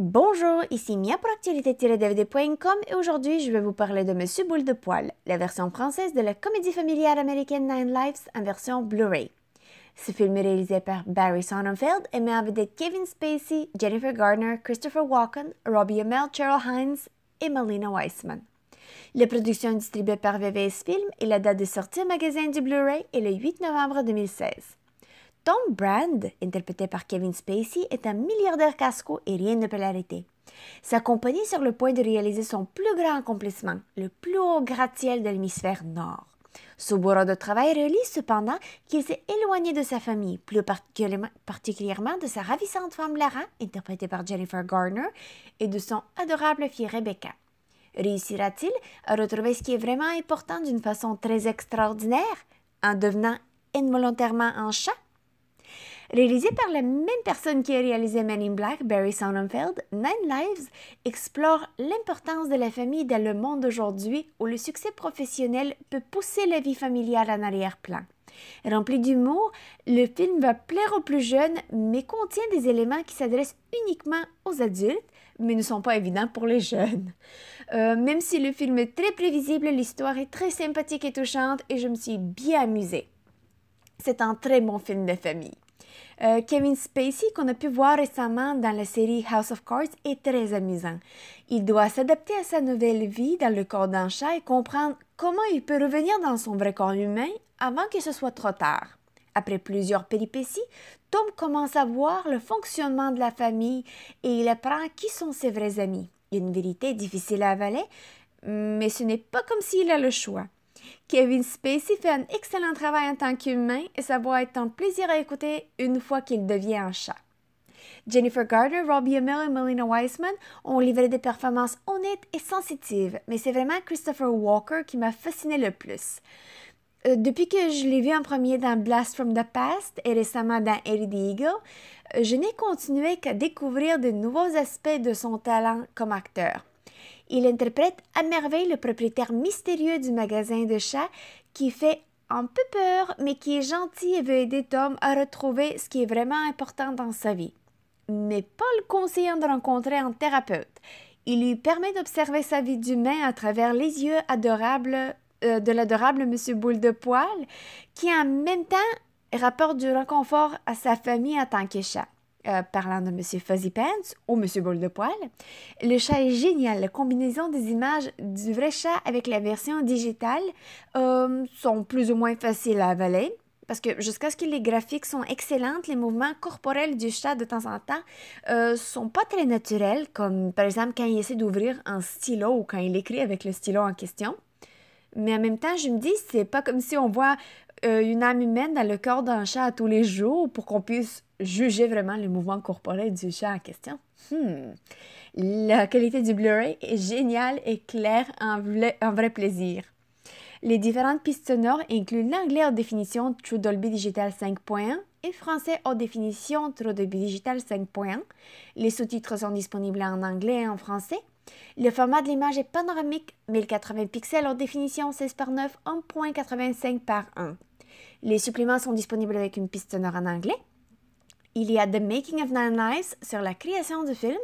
Bonjour, ici Mia pour actualité dvdcom et aujourd'hui je vais vous parler de Monsieur Boule de Poil, la version française de la comédie familiale américaine Nine Lives en version Blu-ray. Ce film est réalisé par Barry Sonnenfeld et met en vedette Kevin Spacey, Jennifer Gardner, Christopher Walken, Robbie Amell, Cheryl Hines et Melina Weissman. La production est distribuée par VVS Film et la date de sortie au magasin du Blu-ray est le 8 novembre 2016. Tom Brand, interprété par Kevin Spacey, est un milliardaire casco et rien ne peut l'arrêter. Sa compagnie est sur le point de réaliser son plus grand accomplissement, le plus haut gratte-ciel de l'hémisphère nord. Ce bureau de travail relie cependant qu'il s'est éloigné de sa famille, plus particulièrement de sa ravissante femme Lara, interprétée par Jennifer Garner, et de son adorable fille Rebecca. Réussira-t-il à retrouver ce qui est vraiment important d'une façon très extraordinaire en devenant involontairement un chat Réalisé par la même personne qui a réalisé Men in Black, Barry Sonnenfeld, Nine Lives explore l'importance de la famille dans le monde d'aujourd'hui où le succès professionnel peut pousser la vie familiale en arrière-plan. Rempli d'humour, le film va plaire aux plus jeunes, mais contient des éléments qui s'adressent uniquement aux adultes, mais ne sont pas évidents pour les jeunes. Euh, même si le film est très prévisible, l'histoire est très sympathique et touchante et je me suis bien amusée. C'est un très bon film de famille. Euh, Kevin Spacey, qu'on a pu voir récemment dans la série House of Cards, est très amusant. Il doit s'adapter à sa nouvelle vie dans le corps d'un chat et comprendre comment il peut revenir dans son vrai corps humain avant que ce soit trop tard. Après plusieurs péripéties, Tom commence à voir le fonctionnement de la famille et il apprend qui sont ses vrais amis. Une vérité difficile à avaler, mais ce n'est pas comme s'il a le choix. Kevin Spacey fait un excellent travail en tant qu'humain et sa voix est un plaisir à écouter une fois qu'il devient un chat. Jennifer Garner, Robbie Amell et Melina Wiseman ont livré des performances honnêtes et sensitives, mais c'est vraiment Christopher Walker qui m'a fasciné le plus. Euh, depuis que je l'ai vu en premier dans Blast from the Past et récemment dans Harry the Eagle, euh, je n'ai continué qu'à découvrir de nouveaux aspects de son talent comme acteur. Il interprète à merveille le propriétaire mystérieux du magasin de chats qui fait un peu peur, mais qui est gentil et veut aider Tom à retrouver ce qui est vraiment important dans sa vie. Mais le conseille de rencontrer un thérapeute. Il lui permet d'observer sa vie d'humain à travers les yeux adorables euh, de l'adorable Monsieur Boule de Poil, qui en même temps rapporte du réconfort à sa famille en tant que chat. Euh, parlant de Monsieur Fuzzy Pants ou Monsieur Boule de Poil. Le chat est génial. La combinaison des images du vrai chat avec la version digitale euh, sont plus ou moins faciles à avaler. Parce que jusqu'à ce que les graphiques soient excellentes, les mouvements corporels du chat de temps en temps euh, sont pas très naturels, comme par exemple quand il essaie d'ouvrir un stylo ou quand il écrit avec le stylo en question. Mais en même temps, je me dis, c'est pas comme si on voit euh, une âme humaine dans le corps d'un chat tous les jours pour qu'on puisse juger vraiment le mouvement corporel du chat en question. Hmm. La qualité du Blu-ray est géniale et claire, un, vrai plaisir. Les différentes pistes sonores incluent l'anglais en définition True Dolby Digital 5.1 et français en définition True Dolby Digital 5.1. Les sous-titres sont disponibles en anglais et en français, le format de l'image est panoramique, 1080 pixels en définition 16 par 9, 1.85 par 1. Les suppléments sont disponibles avec une piste sonore en anglais. Il y a The Making of Nine Lives sur la création du film,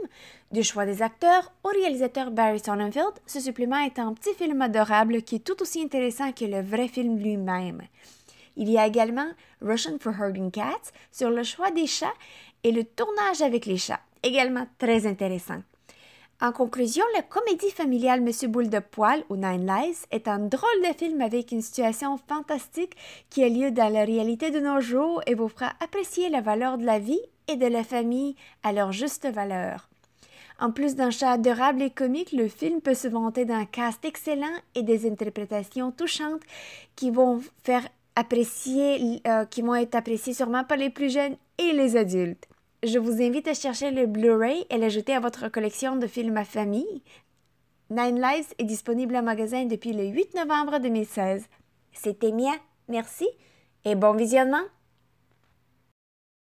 du choix des acteurs au réalisateur Barry Sonnenfeld. Ce supplément est un petit film adorable qui est tout aussi intéressant que le vrai film lui-même. Il y a également Russian for Herding Cats sur le choix des chats et le tournage avec les chats, également très intéressant. En conclusion, la comédie familiale Monsieur Boule de Poil ou Nine Lies est un drôle de film avec une situation fantastique qui a lieu dans la réalité de nos jours et vous fera apprécier la valeur de la vie et de la famille à leur juste valeur. En plus d'un chat adorable et comique, le film peut se vanter d'un cast excellent et des interprétations touchantes qui vont faire apprécier, euh, qui vont être appréciées sûrement par les plus jeunes et les adultes je vous invite à chercher le Blu-ray et l'ajouter à votre collection de films à famille. Nine Lives est disponible en magasin depuis le 8 novembre 2016. C'était Mia, merci et bon visionnement!